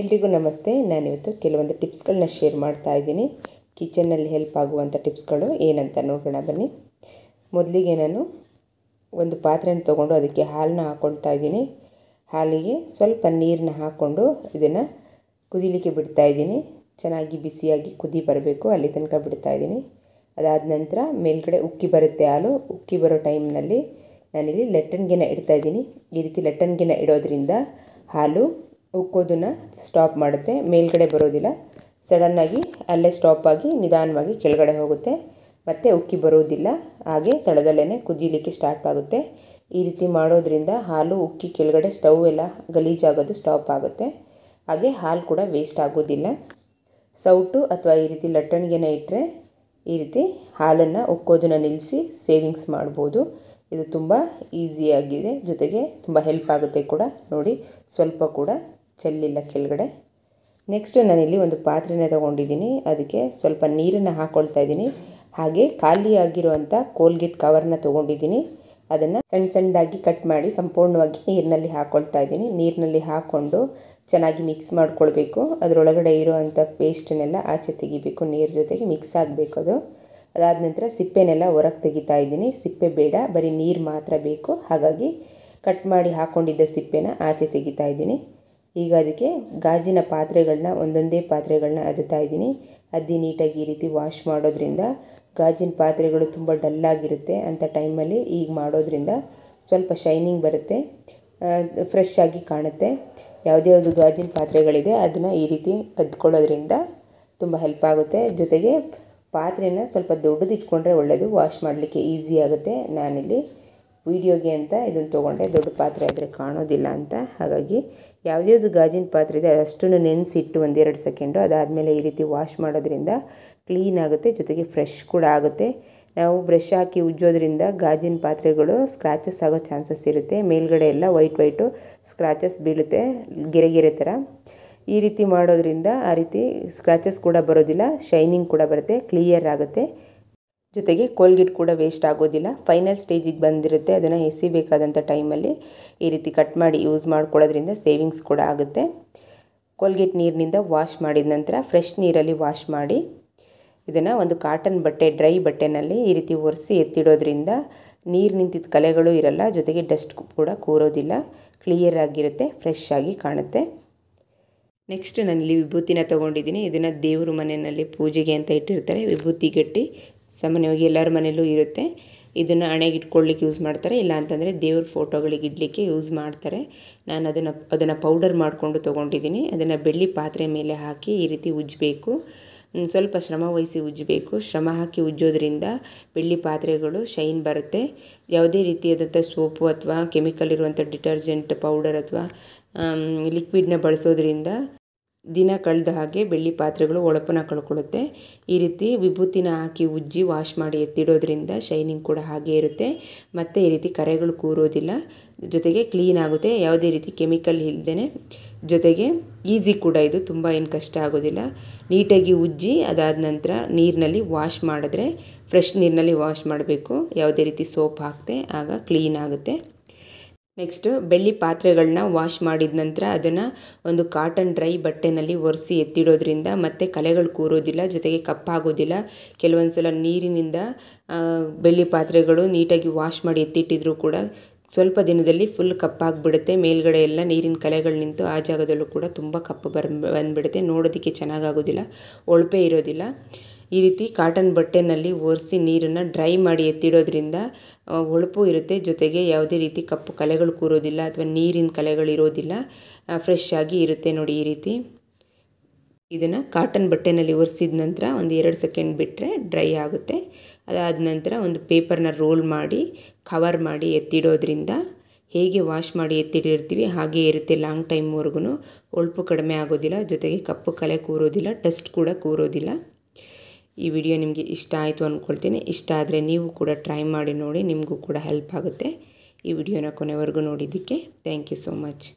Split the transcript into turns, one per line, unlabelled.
ಎಲ್ರಿಗೂ ನಮಸ್ತೆ ನಾನಿವತ್ತು ಕೆಲವೊಂದು ಟಿಪ್ಸ್ಗಳನ್ನ ಶೇರ್ ಮಾಡ್ತಾ ಇದ್ದೀನಿ ಕಿಚನ್ನಲ್ಲಿ ಹೆಲ್ಪ್ ಆಗುವಂಥ ಟಿಪ್ಸ್ಗಳು ಏನಂತ ನೋಡೋಣ ಬನ್ನಿ ಮೊದಲಿಗೆ ನಾನು ಒಂದು ಪಾತ್ರೆನ ತೊಗೊಂಡು ಅದಕ್ಕೆ ಹಾಲನ್ನ ಹಾಕ್ಕೊಳ್ತಾ ಇದ್ದೀನಿ ಹಾಲಿಗೆ ಸ್ವಲ್ಪ ನೀರನ್ನ ಹಾಕ್ಕೊಂಡು ಇದನ್ನು ಕುದಿಲಿಕ್ಕೆ ಬಿಡ್ತಾ ಇದ್ದೀನಿ ಚೆನ್ನಾಗಿ ಬಿಸಿಯಾಗಿ ಕುದಿ ಬರಬೇಕು ಅಲ್ಲಿ ತನಕ ಬಿಡ್ತಾ ಇದ್ದೀನಿ ಅದಾದ ನಂತರ ಮೇಲ್ಗಡೆ ಉಕ್ಕಿ ಬರುತ್ತೆ ಹಾಲು ಉಕ್ಕಿ ಬರೋ ಟೈಮ್ನಲ್ಲಿ ನಾನಿಲ್ಲಿ ಲೆಟ್ಟನ್ಗಿನ ಇಡ್ತಾ ಇದ್ದೀನಿ ಈ ರೀತಿ ಲೆಟ್ಟನ್ಗಿನ ಇಡೋದ್ರಿಂದ ಹಾಲು ಉಕ್ಕೋದನ್ನು ಸ್ಟಾಪ್ ಮಾಡುತ್ತೆ ಮೇಲ್ಗಡೆ ಬರೋದಿಲ್ಲ ಸಡನ್ನಾಗಿ ಅಲ್ಲೇ ಸ್ಟಾಪ್ ಆಗಿ ನಿಧಾನವಾಗಿ ಕೆಳಗಡೆ ಹೋಗುತ್ತೆ ಮತ್ತು ಉಕ್ಕಿ ಬರೋದಿಲ್ಲ ಹಾಗೆ ತಳದಲ್ಲೇ ಕುದಿಲಿಕ್ಕೆ ಸ್ಟಾರ್ಟ್ ಆಗುತ್ತೆ ಈ ರೀತಿ ಮಾಡೋದ್ರಿಂದ ಹಾಲು ಉಕ್ಕಿ ಕೆಳಗಡೆ ಸ್ಟವ್ ಎಲ್ಲ ಗಲೀಜಾಗೋದು ಸ್ಟಾಪ್ ಆಗುತ್ತೆ ಹಾಗೆ ಹಾಲು ಕೂಡ ವೇಸ್ಟ್ ಆಗೋದಿಲ್ಲ ಸೌಟು ಅಥವಾ ಈ ರೀತಿ ಲಟ್ಟಣಿಗೆನ ಇಟ್ಟರೆ ಈ ರೀತಿ ಹಾಲನ್ನು ಉಕ್ಕೋದನ್ನು ನಿಲ್ಲಿಸಿ ಸೇವಿಂಗ್ಸ್ ಮಾಡ್ಬೋದು ಇದು ತುಂಬ ಈಸಿಯಾಗಿದೆ ಜೊತೆಗೆ ತುಂಬ ಹೆಲ್ಪ್ ಆಗುತ್ತೆ ಕೂಡ ನೋಡಿ ಸ್ವಲ್ಪ ಕೂಡ ಚೆಲ್ಲಿಲ್ಲ ಕೆಳಗಡೆ ನೆಕ್ಸ್ಟ್ ನಾನಿಲ್ಲಿ ಒಂದು ಪಾತ್ರೆನ ತೊಗೊಂಡಿದ್ದೀನಿ ಅದಕ್ಕೆ ಸ್ವಲ್ಪ ನೀರನ್ನು ಹಾಕ್ಕೊಳ್ತಾ ಇದ್ದೀನಿ ಹಾಗೆ ಖಾಲಿಯಾಗಿರುವಂಥ ಕೋಲ್ಗೇಟ್ ಕವರ್ನ ತೊಗೊಂಡಿದ್ದೀನಿ ಅದನ್ನು ಸಣ್ಣ ಸಣ್ಣದಾಗಿ ಕಟ್ ಮಾಡಿ ಸಂಪೂರ್ಣವಾಗಿ ನೀರಿನಲ್ಲಿ ಹಾಕ್ಕೊಳ್ತಾ ಇದ್ದೀನಿ ನೀರಿನಲ್ಲಿ ಹಾಕ್ಕೊಂಡು ಚೆನ್ನಾಗಿ ಮಿಕ್ಸ್ ಮಾಡ್ಕೊಳ್ಬೇಕು ಅದರೊಳಗಡೆ ಇರುವಂಥ ಪೇಸ್ಟನ್ನೆಲ್ಲ ಆಚೆ ತೆಗಿಬೇಕು ನೀರು ಜೊತೆಗೆ ಮಿಕ್ಸ್ ಆಗಬೇಕು ಅದು ಅದಾದ ನಂತರ ಸಿಪ್ಪೆನೆಲ್ಲ ಹೊರಗೆ ತೆಗಿತಾ ಇದ್ದೀನಿ ಸಿಪ್ಪೆ ಬೇಡ ಬರೀ ನೀರು ಮಾತ್ರ ಬೇಕು ಹಾಗಾಗಿ ಕಟ್ ಮಾಡಿ ಹಾಕ್ಕೊಂಡಿದ್ದ ಸಿಪ್ಪೆನ ಆಚೆ ತೆಗಿತಾ ಇದ್ದೀನಿ ಈಗ ಅದಕ್ಕೆ ಗಾಜಿನ ಪಾತ್ರೆಗಳನ್ನ ಒಂದೊಂದೇ ಪಾತ್ರೆಗಳನ್ನ ಅದ್ತಾ ಇದ್ದೀನಿ ಅದ್ದಿ ನೀಟಾಗಿ ಈ ರೀತಿ ವಾಶ್ ಮಾಡೋದ್ರಿಂದ ಗಾಜಿನ ಪಾತ್ರೆಗಳು ತುಂಬ ಡಲ್ಲಾಗಿರುತ್ತೆ ಅಂಥ ಟೈಮಲ್ಲಿ ಈಗ ಮಾಡೋದ್ರಿಂದ ಸ್ವಲ್ಪ ಶೈನಿಂಗ್ ಬರುತ್ತೆ ಫ್ರೆಶ್ ಆಗಿ ಕಾಣುತ್ತೆ ಯಾವುದ್ಯಾವುದು ಗಾಜಿನ ಪಾತ್ರೆಗಳಿದೆ ಅದನ್ನು ಈ ರೀತಿ ಅದ್ಕೊಳ್ಳೋದ್ರಿಂದ ತುಂಬ ಹೆಲ್ಪ್ ಆಗುತ್ತೆ ಜೊತೆಗೆ ಪಾತ್ರೆನ ಸ್ವಲ್ಪ ದೊಡ್ಡದಿಟ್ಕೊಂಡ್ರೆ ಒಳ್ಳೆಯದು ವಾಶ್ ಮಾಡಲಿಕ್ಕೆ ಈಸಿ ಆಗುತ್ತೆ ನಾನಿಲ್ಲಿ ವೀಡಿಯೋಗೆ ಅಂತ ಇದನ್ನು ತೊಗೊಂಡೆ ದೊಡ್ಡ ಪಾತ್ರೆ ಆದರೆ ಕಾಣೋದಿಲ್ಲ ಅಂತ ಹಾಗಾಗಿ ಒಂದು ಗಾಜಿನ ಪಾತ್ರೆ ಇದೆ ಅದಷ್ಟನ್ನು ನೆನೆಸಿಟ್ಟು ಒಂದೆರಡು ಸೆಕೆಂಡು ಅದಾದಮೇಲೆ ಈ ರೀತಿ ವಾಶ್ ಮಾಡೋದ್ರಿಂದ ಕ್ಲೀನ್ ಆಗುತ್ತೆ ಜೊತೆಗೆ ಫ್ರೆಶ್ ಕೂಡ ಆಗುತ್ತೆ ನಾವು ಬ್ರಷ್ ಹಾಕಿ ಉಜ್ಜೋದ್ರಿಂದ ಗಾಜಿನ ಪಾತ್ರೆಗಳು ಸ್ಕ್ರಾಚಸ್ ಆಗೋ ಚಾನ್ಸಸ್ ಇರುತ್ತೆ ಮೇಲ್ಗಡೆ ಎಲ್ಲ ವೈಟ್ ವೈಟು ಸ್ಕ್ರಾಚಸ್ ಬೀಳುತ್ತೆ ಗೆರೆಗೆರೆ ಥರ ಈ ರೀತಿ ಮಾಡೋದ್ರಿಂದ ಆ ರೀತಿ ಸ್ಕ್ರಾಚಸ್ ಕೂಡ ಬರೋದಿಲ್ಲ ಶೈನಿಂಗ್ ಕೂಡ ಬರುತ್ತೆ ಕ್ಲಿಯರ್ ಆಗುತ್ತೆ ಜೊತೆಗೆ ಕೋಲ್ಗೇಟ್ ಕೂಡ ವೇಸ್ಟ್ ಆಗೋದಿಲ್ಲ ಫೈನಲ್ ಸ್ಟೇಜಿಗೆ ಬಂದಿರುತ್ತೆ ಅದನ್ನು ಎಸಿಬೇಕಾದಂಥ ಟೈಮಲ್ಲಿ ಈ ರೀತಿ ಕಟ್ ಮಾಡಿ ಯೂಸ್ ಮಾಡ್ಕೊಳ್ಳೋದ್ರಿಂದ ಸೇವಿಂಗ್ಸ್ ಕೂಡ ಆಗುತ್ತೆ ಕೋಲ್ಗೇಟ್ ನೀರಿನಿಂದ ವಾಶ್ ಮಾಡಿದ ನಂತರ ಫ್ರೆಶ್ ನೀರಲ್ಲಿ ವಾಶ್ ಮಾಡಿ ಇದನ್ನು ಒಂದು ಕಾಟನ್ ಬಟ್ಟೆ ಡ್ರೈ ಬಟ್ಟೆನಲ್ಲಿ ಈ ರೀತಿ ಒರೆಸಿ ಎತ್ತಿಡೋದ್ರಿಂದ ನೀರು ನಿಂತಿದ್ದ ಕಲೆಗಳು ಇರಲ್ಲ ಜೊತೆಗೆ ಡಸ್ಟ್ ಕೂಡ ಕೂರೋದಿಲ್ಲ ಕ್ಲಿಯರ್ ಆಗಿರುತ್ತೆ ಫ್ರೆಶ್ ಆಗಿ ಕಾಣುತ್ತೆ ನೆಕ್ಸ್ಟ್ ನಾನು ಇಲ್ಲಿ ವಿಭೂತಿನ ತೊಗೊಂಡಿದ್ದೀನಿ ಇದನ್ನು ದೇವರು ಮನೆಯಲ್ಲಿ ಪೂಜೆಗೆ ಅಂತ ಇಟ್ಟಿರ್ತಾರೆ ವಿಭೂತಿ ಗಟ್ಟಿ ಸಾಮಾನ್ಯವಾಗಿ ಎಲ್ಲರ ಮನೆಯಲ್ಲೂ ಇರುತ್ತೆ ಇದನ್ನು ಹಣೆಗೆ ಇಟ್ಕೊಳ್ಳಿಕ್ಕೆ ಯೂಸ್ ಮಾಡ್ತಾರೆ ಇಲ್ಲ ಅಂತಂದರೆ ದೇವ್ರ ಫೋಟೋಗಳಿಗೆ ಇಡಲಿಕ್ಕೆ ಯೂಸ್ ಮಾಡ್ತಾರೆ ನಾನು ಅದನ್ನು ಅದನ್ನು ಪೌಡರ್ ಮಾಡಿಕೊಂಡು ತೊಗೊಂಡಿದ್ದೀನಿ ಅದನ್ನು ಬೆಳ್ಳಿ ಪಾತ್ರೆ ಮೇಲೆ ಹಾಕಿ ಈ ರೀತಿ ಉಜ್ಜಬೇಕು ಸ್ವಲ್ಪ ಶ್ರಮ ವಹಿಸಿ ಉಜ್ಜಬೇಕು ಶ್ರಮ ಹಾಕಿ ಉಜ್ಜೋದ್ರಿಂದ ಬೆಳ್ಳಿ ಪಾತ್ರೆಗಳು ಶೈನ್ ಬರುತ್ತೆ ಯಾವುದೇ ರೀತಿಯಾದಂಥ ಸೋಪು ಅಥವಾ ಕೆಮಿಕಲ್ ಇರುವಂಥ ಡಿಟರ್ಜೆಂಟ್ ಪೌಡರ್ ಅಥವಾ ಲಿಕ್ವಿಡ್ನ ಬಳಸೋದ್ರಿಂದ ದಿನ ಕಳೆದ ಹಾಗೆ ಬೆಳ್ಳಿ ಪಾತ್ರೆಗಳು ಹೊಳಪನ್ನು ಕಳ್ಕೊಳ್ಳುತ್ತೆ ಈ ರೀತಿ ವಿಭೂತಿನ ಹಾಕಿ ಉಜ್ಜಿ ವಾಶ್ ಮಾಡಿ ಎತ್ತಿಡೋದ್ರಿಂದ ಶೈನಿಂಗ್ ಕೂಡ ಹಾಗೆ ಇರುತ್ತೆ ಮತ್ತು ಈ ರೀತಿ ಕರೆಗಳು ಕೂರೋದಿಲ್ಲ ಜೊತೆಗೆ ಕ್ಲೀನ್ ಆಗುತ್ತೆ ಯಾವುದೇ ರೀತಿ ಕೆಮಿಕಲ್ ಇಲ್ಲದೇ ಜೊತೆಗೆ ಈಸಿ ಕೂಡ ಇದು ತುಂಬ ಏನು ಕಷ್ಟ ಆಗೋದಿಲ್ಲ ನೀಟಾಗಿ ಉಜ್ಜಿ ಅದಾದ ನಂತರ ನೀರಿನಲ್ಲಿ ವಾಶ್ ಮಾಡಿದ್ರೆ ಫ್ರೆಶ್ ನೀರಿನಲ್ಲಿ ವಾಶ್ ಮಾಡಬೇಕು ಯಾವುದೇ ರೀತಿ ಸೋಪ್ ಹಾಕದೆ ಆಗ ಕ್ಲೀನ್ ಆಗುತ್ತೆ ನೆಕ್ಸ್ಟು ಬೆಳ್ಳಿ ಪಾತ್ರೆಗಳನ್ನ ವಾಶ್ ಮಾಡಿದ ನಂತರ ಅದನ್ನು ಒಂದು ಕಾಟನ್ ಡ್ರೈ ಬಟ್ಟೆನಲ್ಲಿ ಒರೆಸಿ ಎತ್ತಿಡೋದ್ರಿಂದ ಮತ್ತೆ ಕಲೆಗಳು ಕೂರೋದಿಲ್ಲ ಜೊತೆಗೆ ಕಪ್ಪಾಗೋದಿಲ್ಲ ಕೆಲವೊಂದು ಸಲ ನೀರಿನಿಂದ ಬೆಳ್ಳಿ ಪಾತ್ರೆಗಳು ನೀಟಾಗಿ ವಾಶ್ ಮಾಡಿ ಎತ್ತಿಟ್ಟಿದ್ರೂ ಕೂಡ ಸ್ವಲ್ಪ ದಿನದಲ್ಲಿ ಫುಲ್ ಕಪ್ಪಾಗಿಬಿಡುತ್ತೆ ಮೇಲ್ಗಡೆ ಎಲ್ಲ ನೀರಿನ ಕಲೆಗಳು ನಿಂತು ಆ ಜಾಗದಲ್ಲೂ ಕೂಡ ತುಂಬ ಕಪ್ಪು ಬರ್ ಬಂದುಬಿಡುತ್ತೆ ನೋಡೋದಕ್ಕೆ ಚೆನ್ನಾಗಾಗೋದಿಲ್ಲ ಹೊಳಪೆ ಇರೋದಿಲ್ಲ ಈ ರೀತಿ ಕಾಟನ್ ಬಟ್ಟೆನಲ್ಲಿ ಒರೆಸಿ ನೀರನ್ನು ಡ್ರೈ ಮಾಡಿ ಎತ್ತಿಡೋದ್ರಿಂದ ಹೊಳಪು ಇರುತ್ತೆ ಜೊತೆಗೆ ಯಾವುದೇ ರೀತಿ ಕಪ್ಪು ಕಲೆಗಳು ಕೂರೋದಿಲ್ಲ ಅಥವಾ ನೀರಿನ ಕಲೆಗಳಿರೋದಿಲ್ಲ ಫ್ರೆಶ್ ಆಗಿ ಇರುತ್ತೆ ನೋಡಿ ಈ ರೀತಿ ಇದನ್ನು ಕಾಟನ್ ಬಟ್ಟೆನಲ್ಲಿ ಒರೆಸಿದ ನಂತರ ಒಂದು ಎರಡು ಸೆಕೆಂಡ್ ಬಿಟ್ಟರೆ ಡ್ರೈ ಆಗುತ್ತೆ ಅದಾದ ನಂತರ ಒಂದು ಪೇಪರ್ನ ರೋಲ್ ಮಾಡಿ ಕವರ್ ಮಾಡಿ ಎತ್ತಿಡೋದ್ರಿಂದ ಹೇಗೆ ವಾಶ್ ಮಾಡಿ ಎತ್ತಿಡಿರ್ತೀವಿ ಹಾಗೆ ಇರುತ್ತೆ ಲಾಂಗ್ ಟೈಮ್ವರೆಗೂ ಹೊಳಪು ಕಡಿಮೆ ಆಗೋದಿಲ್ಲ ಜೊತೆಗೆ ಕಪ್ಪು ಕಲೆ ಕೂರೋದಿಲ್ಲ ಡಸ್ಟ್ ಕೂಡ ಕೂರೋದಿಲ್ಲ ಈ ವಿಡಿಯೋ ನಿಮಗೆ ಇಷ್ಟ ಆಯಿತು ಅಂದ್ಕೊಳ್ತೀನಿ ಇಷ್ಟ ಆದರೆ ನೀವು ಕೂಡ ಟ್ರೈ ಮಾಡಿ ನೋಡಿ ನಿಮಗೂ ಕೂಡ ಹೆಲ್ಪ್ ಆಗುತ್ತೆ ಈ ವಿಡಿಯೋನ ಕೊನೆವರೆಗೂ ನೋಡಿದ್ದಕ್ಕೆ ಥ್ಯಾಂಕ್ ಯು ಸೋ ಮಚ್